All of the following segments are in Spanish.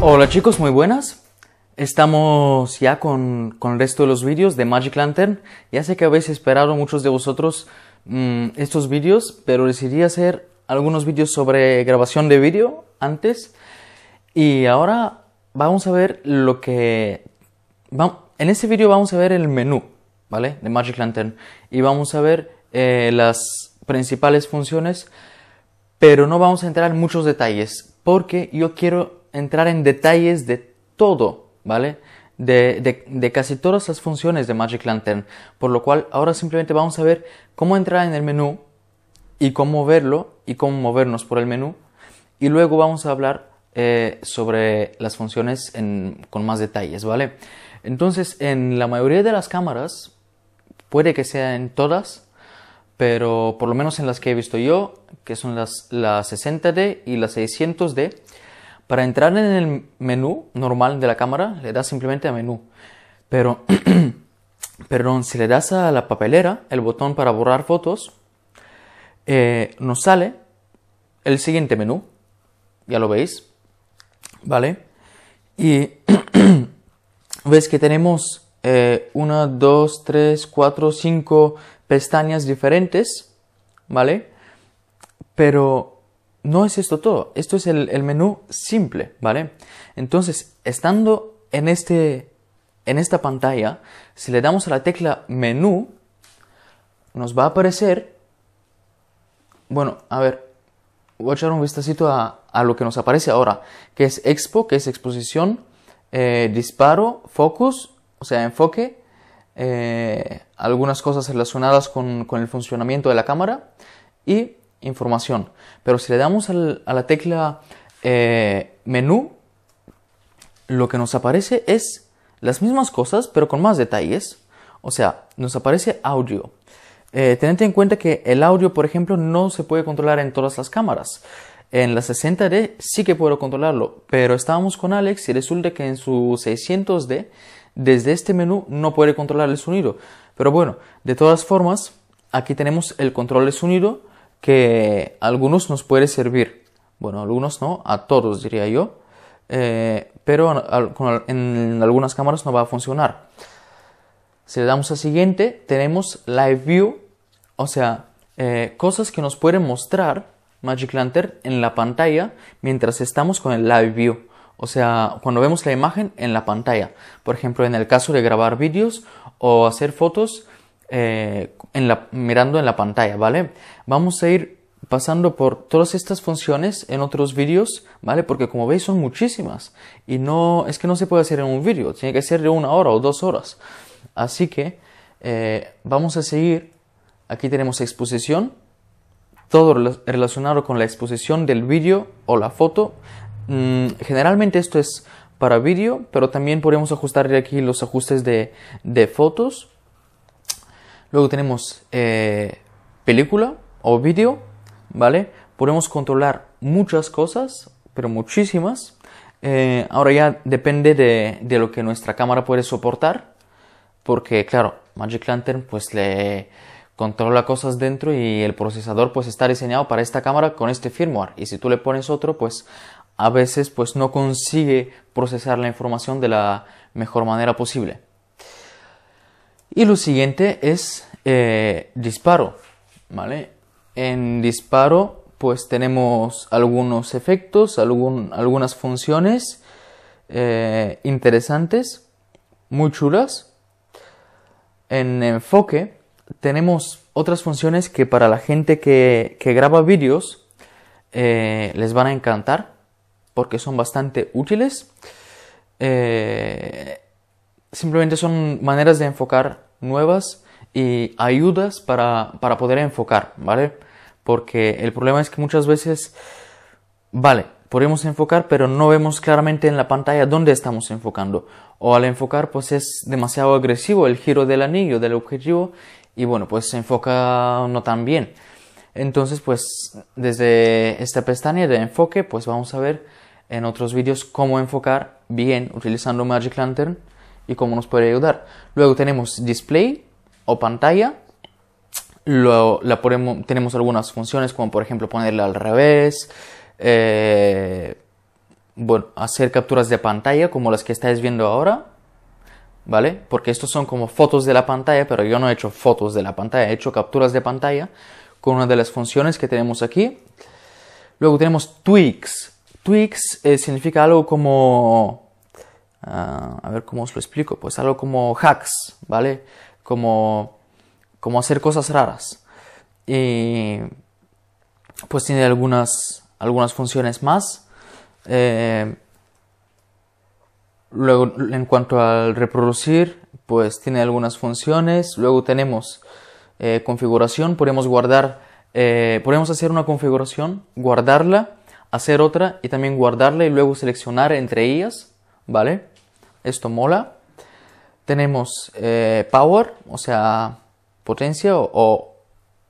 Hola chicos, muy buenas. Estamos ya con, el resto de los vídeos de Magic Lantern. Ya sé que habéis esperado muchos de vosotros mm, estos vídeos, pero decidí hacer algunos vídeos sobre grabación de vídeo antes. Y ahora vamos a ver lo que... En este vídeo vamos a ver el menú, ¿vale? De Magic Lantern. Y vamos a ver eh, las principales funciones, pero no vamos a entrar en muchos detalles, porque yo quiero entrar en detalles de todo, ¿vale? De, casi todas las funciones de Magic Lantern, por lo cual ahora simplemente vamos a ver cómo entrar en el menú y cómo verlo y cómo movernos por el menú y luego vamos a hablar eh, sobre las funciones con más detalles, ¿vale? Entonces, en la mayoría de las cámaras, puede que sea en todas, pero por lo menos en las que he visto yo, que son las, las 60D y las 600D, para entrar en el menú normal de la cámara, le das simplemente a menú. Pero, perdón, si le das a la papelera, el botón para borrar fotos, eh, nos sale el siguiente menú. Ya lo veis. ¿Vale? Y ves que tenemos eh, una, dos, tres, cuatro, cinco pestañas diferentes. ¿Vale? Pero no es esto todo, esto es el, menú simple, ¿vale? Entonces, estando en, este, en esta pantalla, si le damos a la tecla menú, nos va a aparecer, bueno, a ver, voy a echar un vistacito a, lo que nos aparece ahora, que es expo, que es exposición, eh, disparo, focus, o sea, enfoque, eh, algunas cosas relacionadas con, el funcionamiento de la cámara y información. Pero si le damos a la tecla eh, menú, lo que nos aparece es las mismas cosas, pero con más detalles. O sea, nos aparece audio. Eh, tened en cuenta que el audio, por ejemplo, no se puede controlar en todas las cámaras. En la 60D sí que puedo controlarlo, pero estábamos con Alex y resulta que en su 600D, desde este menú, no puede controlar el sonido. Pero bueno, de todas formas, aquí tenemos el control de sonido que algunos nos puede servir. Bueno, algunos no, a todos diría yo. Eh, pero en algunas cámaras no va a funcionar. Si le damos a siguiente, tenemos Live View, o sea, eh, cosas que nos pueden mostrar Magic Lantern en la pantalla mientras estamos con el Live View. O sea, cuando vemos la imagen en la pantalla. Por ejemplo, en el caso de grabar vídeos o hacer fotos, eh, mirando en la pantalla, ¿vale? Vamos a ir pasando por todas estas funciones en otros vídeos, ¿vale? Porque como veis son muchísimas y no es que no se puede hacer en un vídeo, tiene que ser de una hora o dos horas. Así que eh, vamos a seguir. Aquí tenemos exposición, todo relacionado con la exposición del vídeo o la foto. Mm, generalmente esto es para vídeo, pero también podemos ajustar aquí los ajustes de fotos Luego tenemos eh, película o vídeo, ¿vale? Podemos controlar muchas cosas, pero muchísimas. Eh, ahora ya depende de, de, lo que nuestra cámara puede soportar, porque claro, Magic Lantern pues le controla cosas dentro y el procesador pues está diseñado para esta cámara con este firmware y si tú le pones otro pues a veces pues no consigue procesar la información de la mejor manera posible. Y lo siguiente es eh, disparo, ¿vale? En disparo pues tenemos algunos efectos, algún, algunas funciones eh, interesantes, muy chulas. En enfoque tenemos otras funciones que para la gente que, graba vídeos eh, les van a encantar porque son bastante útiles. simplemente son maneras de enfocar nuevas y ayudas para, para poder enfocar, ¿vale? Porque el problema es que muchas veces, vale, podemos enfocar, pero no vemos claramente en la pantalla dónde estamos enfocando. O al enfocar, pues es demasiado agresivo el giro del anillo, del objetivo, y bueno, pues se enfoca no tan bien. Entonces, pues desde esta pestaña de enfoque, pues vamos a ver en otros vídeos cómo enfocar bien utilizando Magic Lantern y cómo nos puede ayudar. Luego tenemos display o pantalla. Luego la tenemos algunas funciones como por ejemplo ponerla al revés. Eh, bueno, hacer capturas de pantalla como las que estáis viendo ahora. ¿Vale? Porque estos son como fotos de la pantalla, pero yo no he hecho fotos de la pantalla, he hecho capturas de pantalla con una de las funciones que tenemos aquí. Luego tenemos tweaks. Tweaks eh, significa algo como Ah, a ver cómo os lo explico. Pues algo como hacks, ¿vale? Como, como hacer cosas raras. Y pues tiene algunas, algunas funciones más. Eh, luego, en cuanto al reproducir, pues tiene algunas funciones. Luego tenemos eh, configuración, podemos guardar, eh, podemos hacer una configuración, guardarla, hacer otra y también guardarla y luego seleccionar entre ellas ¿vale? Esto mola. Tenemos eh, power, o sea, potencia o,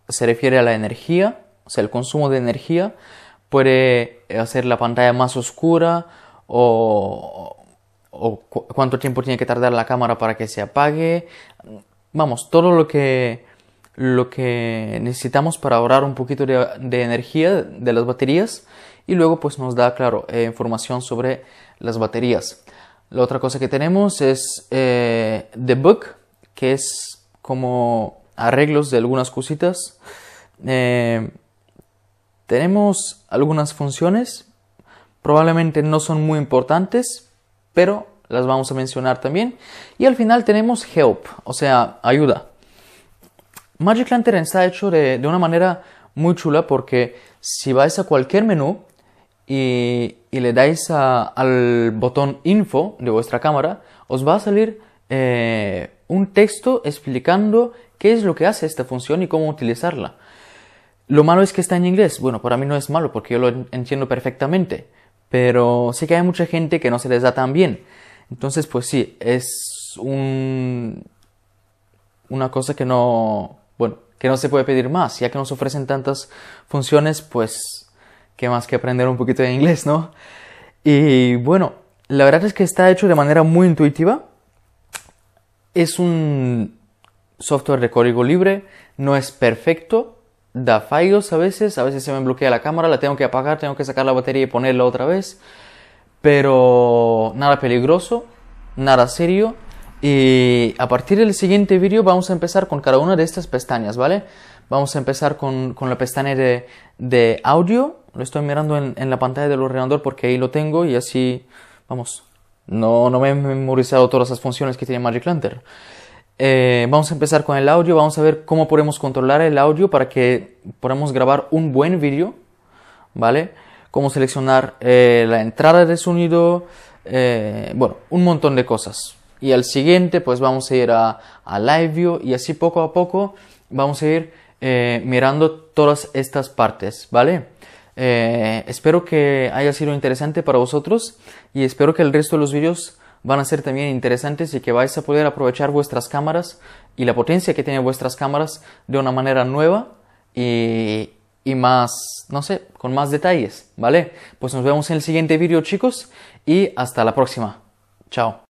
se refiere a la energía, o sea, el consumo de energía. Puede hacer la pantalla más oscura o, cuánto tiempo tiene que tardar la cámara para que se apague. Vamos, todo lo que, lo que necesitamos para ahorrar un poquito de energía de las baterías y luego pues nos da, claro, eh, información sobre las baterías. La otra cosa que tenemos es eh, The Book, que es como arreglos de algunas cositas. Eh, tenemos algunas funciones, probablemente no son muy importantes, pero las vamos a mencionar también. Y al final tenemos help, o sea, ayuda. Magic Lantern está hecho de, de una manera muy chula porque si vais a cualquier menú, y, le dais al botón info de vuestra cámara, os va a salir eh, un texto explicando qué es lo que hace esta función y cómo utilizarla. Lo malo es que está en inglés. Bueno, para mí no es malo porque yo lo entiendo perfectamente. Pero sé que hay mucha gente que no se les da tan bien. Entonces, pues sí, es un... una cosa que no... bueno, que no se puede pedir más. Ya que nos ofrecen tantas funciones, pues qué más que aprender un poquito de inglés, ¿no? Y bueno, la verdad es que está hecho de manera muy intuitiva. Es un software de código libre, no es perfecto, da fallos a veces, a veces se me bloquea la cámara, la tengo que apagar, tengo que sacar la batería y ponerla otra vez, pero nada peligroso, nada serio. Y a partir del siguiente vídeo vamos a empezar con cada una de estas pestañas, ¿vale? Vamos a empezar con, la pestaña de, audio. Lo estoy mirando en, la pantalla del ordenador porque ahí lo tengo y así, vamos, no, no me he memorizado todas las funciones que tiene Magic Lantern. Eh, vamos a empezar con el audio, vamos a ver cómo podemos controlar el audio para que podamos grabar un buen vídeo, ¿vale? Cómo seleccionar eh, la entrada de sonido, eh, bueno, un montón de cosas. Y al siguiente, pues vamos a ir a, a Live View y así poco a poco vamos a ir eh, mirando todas estas partes, ¿vale? Eh, espero que haya sido interesante para vosotros y espero que el resto de los vídeos van a ser también interesantes y que vais a poder aprovechar vuestras cámaras y la potencia que tienen vuestras cámaras de una manera nueva y, y más, no sé, con más detalles, ¿vale? Pues nos vemos en el siguiente vídeo chicos y hasta la próxima. Chao.